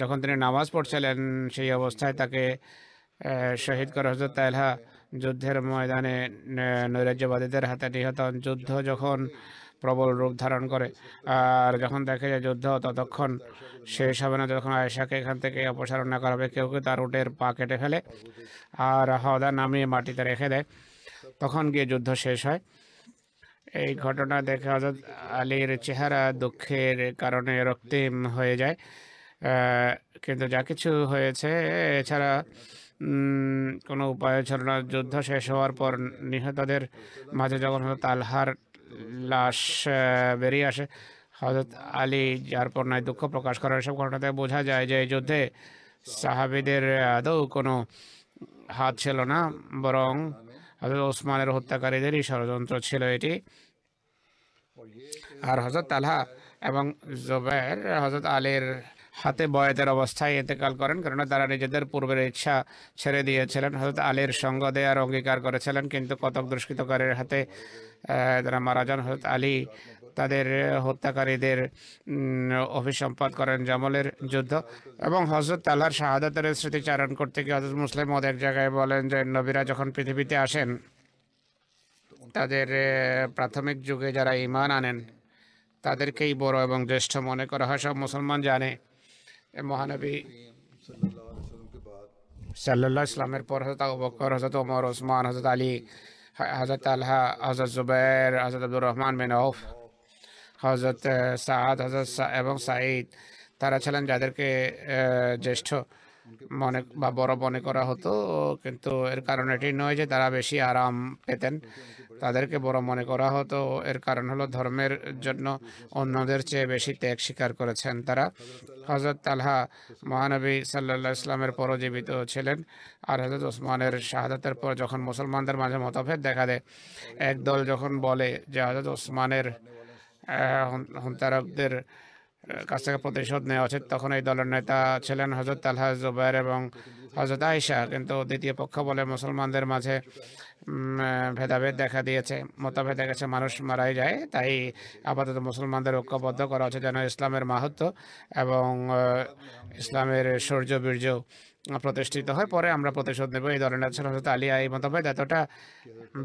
যখন তিনি নামাজ পড়ছিলেন সেই অবস্থায় তাকে শহীদ করা হজরত তালহা যুদ্ধের ময়দানে নৈরাজ্যবাদীদের হাতে নিহত যুদ্ধ যখন প্রবল রূপ ধারণ করে আর যখন দেখে যে যুদ্ধ ততক্ষণ শেষ হবে না যখন আয়সাকে এখান থেকে অপসারণ না করা হবে কেউ কেউ তার উটের পা কেটে ফেলে আর হদা নামিয়ে মাটিতে রেখে দেয় তখন গিয়ে যুদ্ধ শেষ হয় এই ঘটনা দেখে হজরত আলীর চেহারা দুঃখের কারণে রক্তিম হয়ে যায় কিন্তু যা কিছু হয়েছে এছাড়া কোনো উপায় ছিল না যুদ্ধ শেষ হওয়ার পর নিহতদের মাঝে যখন হজরত আলহার লাশ বেরিয়ে আসে হজরত আলী যার পর নয় দুঃখ প্রকাশ করার এসব ঘটনাতে বোঝা যায় যে এই যুদ্ধে সাহাবিদের আদৌ কোনো হাত ছিল না বরং হজরত ওসমানের হত্যাকারীদেরই ষড়যন্ত্র ছিল এটি আর হজরত আলহা এবং জোবের হজরত আলীর হাতে বয়তের অবস্থায় এতেকাল করেন কেননা তারা নিজেদের পূর্বের ইচ্ছা ছেড়ে দিয়েছিলেন হজরত আলীর সঙ্গ দেয়ার অঙ্গীকার করেছিলেন কিন্তু কতক দুষ্কৃতকারীর হাতে তারা মারা যান হজরত আলী তাদের হত্যাকারীদের অভিসম্পাদ করেন জামলের যুদ্ধ এবং হজরত তাল্লার শাহাদাতের স্মৃতিচারণ করতে গিয়ে হজরত মুসলিম মদ এক জায়গায় বলেন যে নবীরা যখন পৃথিবীতে আসেন তাদের প্রাথমিক যুগে যারা ইমান আনেন তাদেরকেই বড় এবং জ্যেষ্ঠ মনে করা হয় সব মুসলমান জানে মহানবী সাল্লাহ ইসলামের পর হজরত বকর হজরত ওমর ওসমান হজরত আলী হজরত আল্লাহ হজরত জুবের হজরত আব্দুর রহমান বিন আউফ হজরত সাদ হজরত এবং সাঈদ তারা ছিলেন যাদেরকে জ্যেষ্ঠ মনে বা বড় মনে করা হতো কিন্তু এর কারণ এটি নয় যে তারা বেশি আরাম পেতেন তাদেরকে বড় মনে করা হতো এর কারণ হলো ধর্মের জন্য অন্যদের চেয়ে বেশি ত্যাগ স্বীকার করেছেন তারা হজরত তালহা মহানবী সাল্লা ইসলামের পরও জীবিত ছিলেন আর হজরত ওসমানের শাহাদাতের পর যখন মুসলমানদের মাঝে মতভেদ দেখা দেয় একদল যখন বলে যে হজরত ওসমানের হুমতারকদের কাছ থেকে প্রতিশোধ নেওয়া উচিত তখন এই দলের নেতা ছিলেন হজরত তালহা জুবাইর এবং হজরত আয়েশা কিন্তু দ্বিতীয় পক্ষ বলে মুসলমানদের মাঝে ভেদাভেদ দেখা দিয়েছে মতভেদ গেছে মানুষ মারাই যায় তাই আপাতত মুসলমানদের ঐক্যবদ্ধ করা উচিত যেন ইসলামের মাহাত্ম এবং ইসলামের শৌর্য বীর্য প্রতিষ্ঠিত হয় পরে আমরা প্রতিশোধ নেব এই ধরনের ছিল হজরত আলিয়া এই মতভেদ এতটা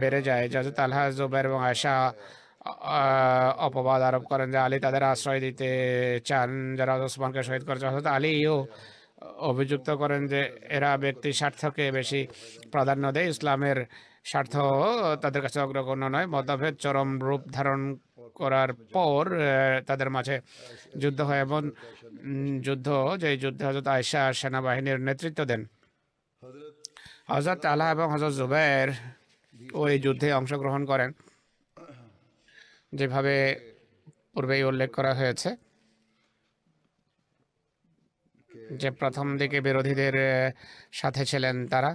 বেড়ে যায় যে হজরত আলহা জুবাইর এবং আয়সা অপবাদ আরোপ করেন যে আলী তাদের আশ্রয় দিতে চান যারা ওসমানকে শহীদ করেছে অর্থাৎ আলীও অভিযুক্ত করেন যে এরা ব্যক্তি স্বার্থকে বেশি প্রাধান্য দেয় ইসলামের স্বার্থ তাদের কাছে অগ্রগণ্য নয় মতভেদ চরম রূপ ধারণ করার পর তাদের মাঝে যুদ্ধ হয় এবং যুদ্ধ যে যুদ্ধে হজরত আয়সা সেনাবাহিনীর নেতৃত্ব দেন হজরত আল্লাহ এবং হজরত জুবের ওই যুদ্ধে অংশগ্রহণ করেন যেভাবে পূর্বেই উল্লেখ করা হয়েছে যে প্রথম দিকে বিরোধীদের সাথে ছিলেন তারা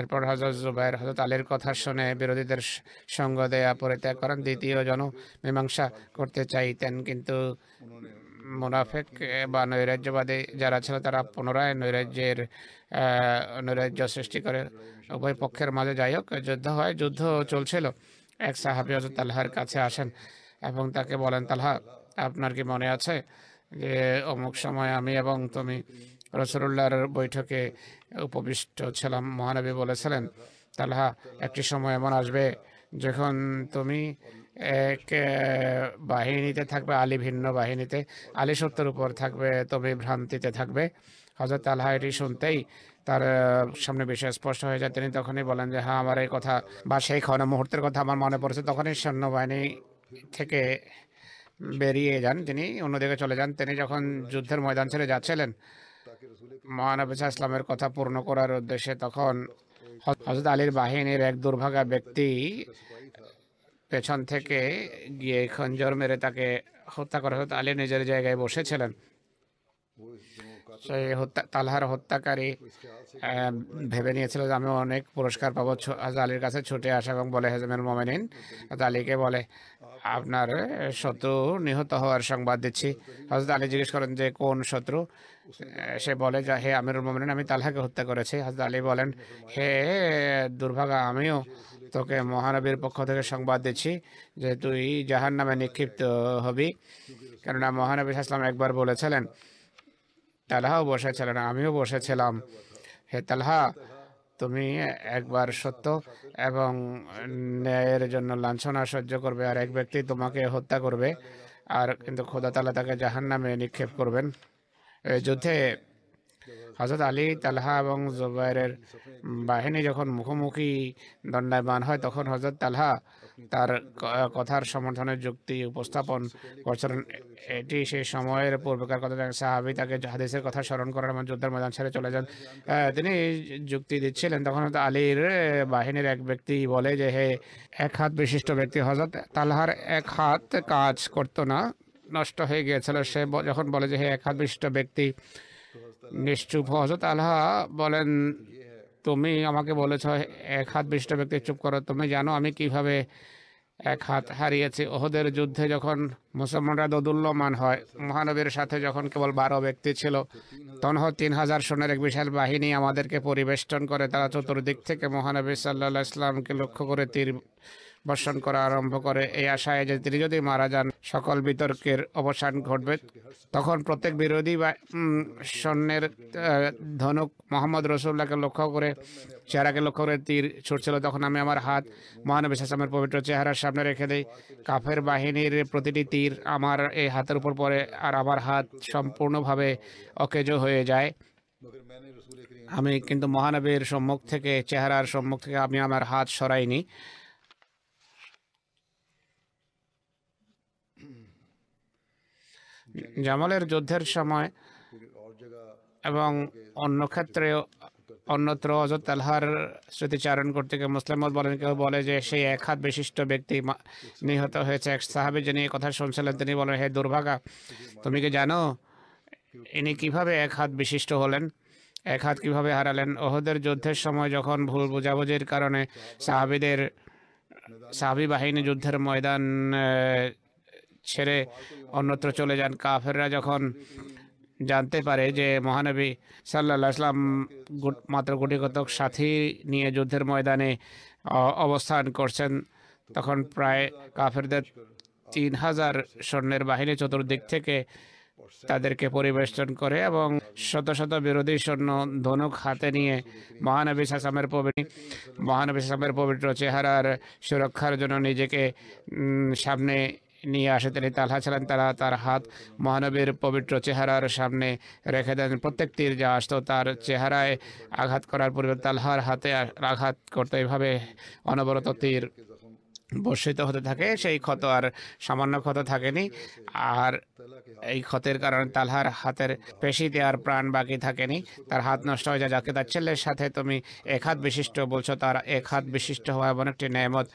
এরপর হজরত জুবাইর হজরত আলীর কথা শুনে বিরোধীদের সঙ্গ দেয়া পরিত্যাগ করেন দ্বিতীয় জন মীমাংসা করতে চাইতেন কিন্তু মুনাফেক বা নৈরাজ্যবাদী যারা ছিল তারা পুনরায় নৈরাজ্যের নৈরাজ্য সৃষ্টি করে উভয় পক্ষের মাঝে যাই হোক যুদ্ধ হয় যুদ্ধ চলছিল এক সাহাবি হজরত তালহার কাছে আসেন এবং তাকে বলেন তালহা আপনার কি মনে আছে যে অমুক সময় আমি এবং তুমি রসুল্লাহর বৈঠকে উপবিষ্ট ছিলাম মহানবী বলেছিলেন তালহা একটি সময় এমন আসবে যখন তুমি এক বাহিনীতে থাকবে আলী ভিন্ন বাহিনীতে আলী সত্যের উপর থাকবে তবে ভ্রান্তিতে থাকবে হজরত আল্লাহ এটি শুনতেই তার সামনে বিষয় স্পষ্ট হয়ে যায় তিনি তখনই বলেন যে হ্যাঁ আমার এই কথা বা সেই ক্ষণ মুহূর্তের কথা আমার মনে পড়েছে তখনই সৈন্যবাহিনী থেকে বেরিয়ে যান তিনি অন্যদিকে চলে যান তিনি যখন যুদ্ধের ময়দান ছেড়ে যাচ্ছিলেন মহানবিসা ইসলামের কথা পূর্ণ করার উদ্দেশ্যে তখন হজরত আলীর বাহিনীর এক দুর্ভাগা ব্যক্তি পেছন থেকে গিয়ে খঞ্জর মেরে তাকে হত্যা করা হজরত আলী নিজের জায়গায় বসেছিলেন সে হত্যা তালহার হত্যাকারী ভেবে নিয়েছিল যে আমি অনেক পুরস্কার পাবো আলীর কাছে ছুটে আসা এবং বলে হেজমের মোমেনিন আলীকে বলে আপনার শত্রু নিহত হওয়ার সংবাদ দিচ্ছি হজরত আলী জিজ্ঞেস করেন যে কোন শত্রু সে বলে যে হে আমিরুল মোমেনিন আমি তালহাকে হত্যা করেছি হজরত আলী বলেন হে দুর্ভাগা আমিও তোকে মহানবীর পক্ষ থেকে সংবাদ দিচ্ছি যে তুই জাহান নামে নিক্ষিপ্ত হবি কেননা মহানবী ইসলাম একবার বলেছিলেন তালহাও না আমিও বসেছিলাম হে তালহা তুমি একবার সত্য এবং ন্যায়ের জন্য লাঞ্ছনা সহ্য করবে আর এক ব্যক্তি তোমাকে হত্যা করবে আর কিন্তু খোদা তালা তাকে জাহান নামে নিক্ষেপ করবেন যুদ্ধে হজরত আলী তালহা এবং জুবাইরের বাহিনী যখন মুখোমুখি দণ্ডায়মান হয় তখন হজরত তালহা তার কথার সমর্থনে যুক্তি উপস্থাপন করছিলেন এটি সে সময়ের পূর্বেকার কথা সাহাবি তাকে হাদিসের কথা স্মরণ করার আমার যুদ্ধের ময়দান ছেড়ে চলে যান তিনি যুক্তি দিচ্ছিলেন তখন আলীর বাহিনীর এক ব্যক্তি বলে যে হে এক হাত বিশিষ্ট ব্যক্তি হজরত তালহার এক হাত কাজ করতো না নষ্ট হয়ে গিয়েছিল সে যখন বলে যে হে এক হাত বিশিষ্ট ব্যক্তি নিশ্চুপ হজরত আলহা বলেন তুমি আমাকে বলেছ এক হাত বিশিষ্ট ব্যক্তি চুপ করো তুমি জানো আমি কিভাবে এক হাত হারিয়েছে ওহদের যুদ্ধে যখন মুসলমানরা দোদুল্যমান হয় মহানবীর সাথে যখন কেবল বারো ব্যক্তি ছিল তখন তিন হাজার সোনের এক বিশাল বাহিনী আমাদেরকে পরিবেষ্টন করে তারা চতুর্দিক থেকে মহানবী সাল্লা ইসলামকে লক্ষ্য করে তীর বর্ষণ করা আরম্ভ করে এই আশায় যে তিনি যদি মারা যান সকল বিতর্কের অবসান ঘটবে তখন প্রত্যেক বিরোধী বা সৈন্যের ধনুক মোহাম্মদ রসুল্লাহকে লক্ষ্য করে চেহারাকে লক্ষ্য করে তীর ছুটছিল তখন আমি আমার হাত মহানবী সাসামের পবিত্র চেহারার সামনে রেখে দিই কাফের বাহিনীর প্রতিটি তীর আমার এই হাতের উপর পড়ে আর আমার হাত সম্পূর্ণভাবে অকেজো হয়ে যায় আমি কিন্তু মহানবীর সম্মুখ থেকে চেহারার সম্মুখ থেকে আমি আমার হাত সরাইনি জামালের যুদ্ধের সময় এবং অন্য ক্ষেত্রে অন্যত্র হজরত আলহার স্মৃতিচারণ করতে গিয়ে মুসলিম বলেন কেউ বলে যে সেই এক হাত বিশিষ্ট ব্যক্তি নিহত হয়েছে এক সাহাবি যিনি কথা শুনছিলেন তিনি বলেন হে দুর্ভাগা তুমি কি জানো ইনি কিভাবে এক হাত বিশিষ্ট হলেন এক হাত কীভাবে হারালেন ওহদের যুদ্ধের সময় যখন ভুল বোঝাবুঝির কারণে সাহাবিদের সাহাবি বাহিনী যুদ্ধের ময়দান ছেড়ে অন্যত্র চলে যান কাফেররা যখন জানতে পারে যে মহানবী সাল্লা ইসলাম মাত্র গুটিকতক সাথী নিয়ে যুদ্ধের ময়দানে অবস্থান করছেন তখন প্রায় কাফেরদের তিন হাজার সৈন্যের বাহিনী চতুর্দিক থেকে তাদেরকে পরিবেষ্টন করে এবং শত শত বিরোধী সৈন্য ধনুক হাতে নিয়ে মহানবী সাসামের পবিত্র মহানবী সাসামের পবিত্র চেহারার সুরক্ষার জন্য নিজেকে সামনে নিয়ে আসে তিনি তালহা ছিলেন তারা তার হাত মহানবীর পবিত্র চেহারার সামনে রেখে দেন প্রত্যেকটির যা আসতো তার চেহারায় আঘাত করার পরিবর্তে তালহার হাতে আঘাত করতে এভাবে অনবরত তীর বর্ষিত হতে থাকে সেই ক্ষত আর সামান্য ক্ষত থাকেনি আর এই ক্ষতের কারণে তালহার হাতের পেশিতে আর প্রাণ বাকি থাকেনি তার হাত নষ্ট হয়ে যায় যাকে তার ছেলের সাথে তুমি এক হাত বিশিষ্ট বলছো তার এক হাত বিশিষ্ট হওয়া এমন একটি নিয়ামত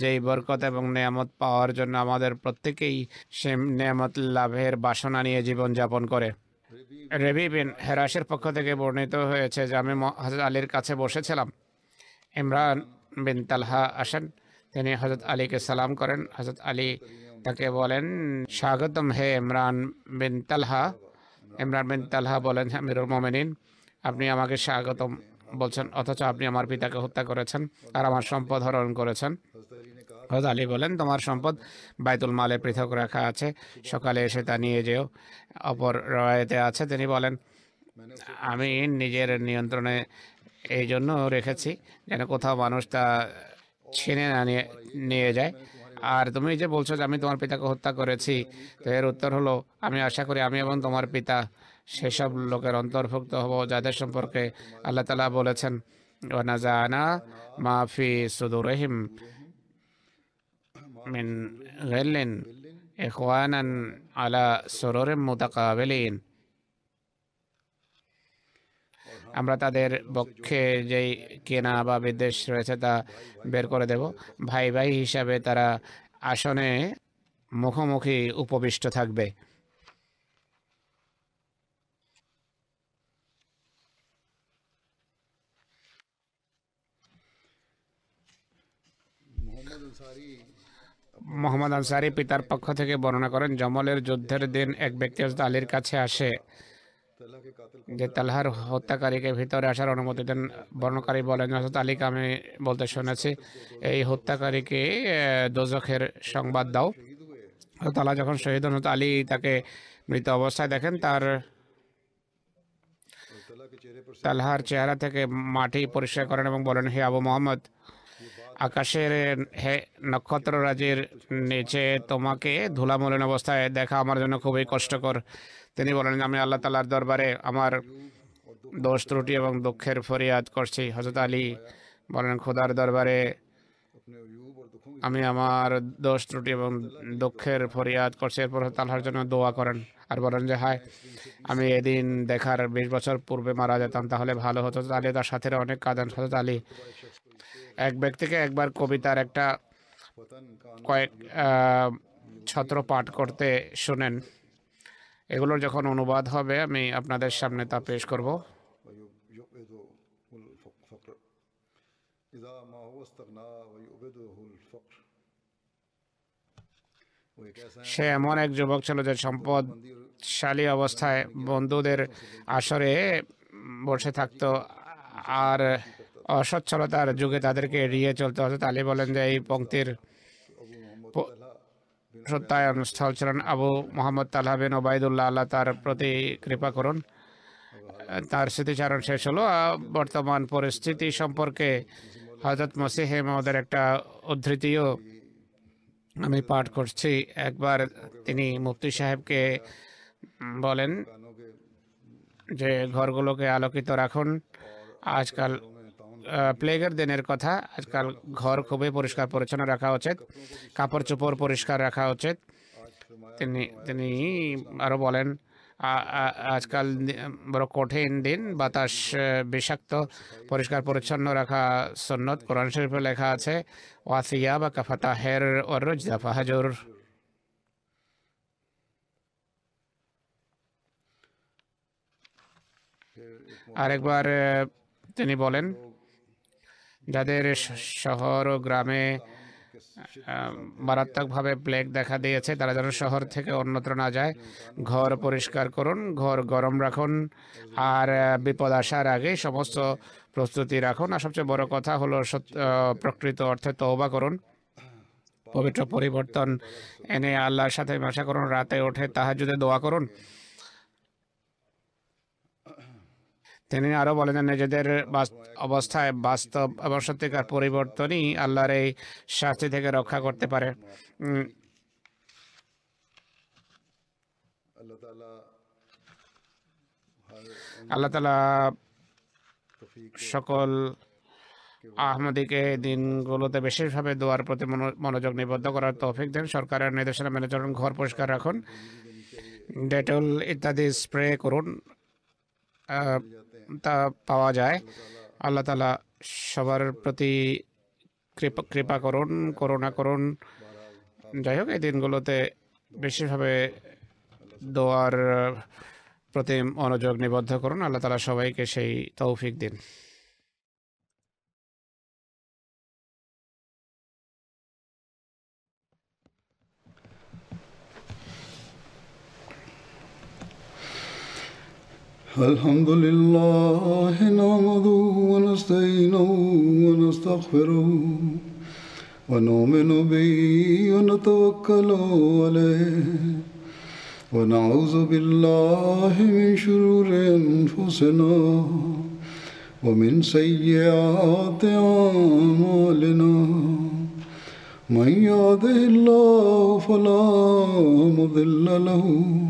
যেই বরকত এবং নিয়ামত পাওয়ার জন্য আমাদের প্রত্যেকেই সে নিয়ামত লাভের বাসনা নিয়ে জীবন যাপন করে রেবি বিন হেরাসের পক্ষ থেকে বর্ণিত হয়েছে যে আমি হজরত আলীর কাছে বসেছিলাম ইমরান বিন তালহা আসেন তিনি হজরত আলীকে সালাম করেন হজরত আলী তাকে বলেন স্বাগতম হে ইমরান বিন তালহা ইমরান বিন তালহা বলেন হ্যাঁ, আমিরুল মোমেনিন আপনি আমাকে স্বাগতম বলছেন অথচ আপনি আমার পিতাকে হত্যা করেছেন আর আমার সম্পদ হরণ করেছেন হজরত আলী বলেন তোমার সম্পদ বাইতুল মালে পৃথক রাখা আছে সকালে এসে তা নিয়ে যেও অপর রয়েতে আছে তিনি বলেন আমি নিজের নিয়ন্ত্রণে এই জন্য রেখেছি যেন কোথাও মানুষ তা ছিনে না নিয়ে নিয়ে যায় আর তুমি যে বলছো যে আমি তোমার পিতাকে হত্যা করেছি তো এর উত্তর হলো আমি আশা করি আমি এবং তোমার পিতা সেসব লোকের অন্তর্ভুক্ত হব যাদের সম্পর্কে আল্লাহ তালা বলেছেন ওয়ানাজানা মাফি রহিম মিন গেলেন ইখওয়ানান আলা সুরুরিম মুতাকাবিলিন আমরা তাদের পক্ষে যেই কেনা বা বিদ্বেষ রয়েছে তা বের করে দেব ভাই ভাই হিসাবে তারা আসনে মুখোমুখি উপবিষ্ট থাকবে মোহাম্মদ আনসারি পিতার পক্ষ থেকে বর্ণনা করেন জমলের যুদ্ধের দিন এক ব্যক্তি আলীর কাছে আসে যে তালহার হত্যাকারীকে ভিতরে আসার অনুমতি দেন বর্ণকারী বলেন হজরত আলীকে আমি বলতে শুনেছি এই হত্যাকারীকে দোজখের সংবাদ দাও তালা যখন শহীদ হন আলী তাকে মৃত অবস্থায় দেখেন তার তালহার চেহারা থেকে মাটি পরিষ্কার করেন এবং বলেন হে আবু মোহাম্মদ আকাশের হে নক্ষত্ররাজির নিচে তোমাকে ধুলামলিন অবস্থায় দেখা আমার জন্য খুবই কষ্টকর তিনি বলেন আমি আল্লাহ তালার দরবারে আমার দোষ ত্রুটি এবং দুঃখের ফরিয়াদ করছি হজরত আলী বলেন খোদার দরবারে আমি আমার দোষ ত্রুটি এবং দুঃখের ফরিয়াদ করছি এরপর তালহার জন্য দোয়া করেন আর বলেন যে হায় আমি এদিন দেখার বিশ বছর পূর্বে মারা যেতাম তাহলে ভালো হতো আলী তার সাথে অনেক কাঁদেন হজরত আলী এক ব্যক্তিকে একবার কবিতার একটা কয়েক ছত্র পাঠ করতে শুনেন এগুলোর যখন অনুবাদ হবে আমি আপনাদের সামনে তা পেশ করব সে এমন এক যুবক ছিল যে সম্পদশালী অবস্থায় বন্ধুদের আসরে বসে থাকতো আর অসচ্ছলতার যুগে তাদেরকে এড়িয়ে চলতে হতো তালি বলেন যে এই পঙ্ক্তির সত্তায়ন অনুষ্ঠান ছিলেন আবু মোহাম্মদ তালহা বিন ওবায়দুল্লাহ আল্লাহ তার প্রতি কৃপা করুন তার স্মৃতিচারণ শেষ হলো বর্তমান পরিস্থিতি সম্পর্কে হজরত মসিহে মোহাম্মদের একটা উদ্ধৃতিও আমি পাঠ করছি একবার তিনি মুফতি সাহেবকে বলেন যে ঘরগুলোকে আলোকিত রাখুন আজকাল প্লেগের দিনের কথা আজকাল ঘর খুবই পরিষ্কার পরিচ্ছন্ন রাখা উচিত কাপড় চোপড় পরিষ্কার রাখা উচিত তিনি তিনি আরও বলেন আজকাল বড় কঠিন দিন বাতাস বিষাক্ত পরিষ্কার পরিচ্ছন্ন রাখা সন্নত কোরআন শরীফে লেখা আছে ওয়াসিয়া বা কাফাতাহের ওরজ দাফা হাজুর আরেকবার তিনি বলেন যাদের শহর ও গ্রামে মারাত্মকভাবে প্লেগ দেখা দিয়েছে তারা যেন শহর থেকে অন্যত্র না যায় ঘর পরিষ্কার করুন ঘর গরম রাখুন আর বিপদ আসার আগে সমস্ত প্রস্তুতি রাখুন আর সবচেয়ে বড় কথা হলো প্রকৃত অর্থে তওবা করুন পবিত্র পরিবর্তন এনে আল্লাহর সাথে ভাষা করুন রাতে ওঠে তাহাজুদে দোয়া করুন তিনি আরও বলেন যে নিজেদের অবস্থায় বাস্তব এবং সত্যিকার পরিবর্তনই আল্লাহর এই শাস্তি থেকে রক্ষা করতে পারে আল্লাহ তালা সকল আহমদিকে দিনগুলোতে বিশেষভাবে দোয়ার প্রতি মনোযোগ নিবদ্ধ করার তৌফিক দেন সরকারের নির্দেশনা মেনে চলুন ঘর পরিষ্কার রাখুন ডেটল ইত্যাদি স্প্রে করুন তা পাওয়া যায় আল্লাহ তালা সবার প্রতি কৃপা কৃপা করুন করুণা করুন যাই হোক এই দিনগুলোতে বিশেষভাবে দোয়ার প্রতি মনোযোগ নিবদ্ধ করুন আল্লাহ তালা সবাইকে সেই তৌফিক দিন الحمد لله نعمده ونستعينه ونستغفره ونؤمن به ونتوكل عليه ونعوذ بالله من شرور انفسنا ومن سيئات اعمالنا من يهده الله فلا مضل له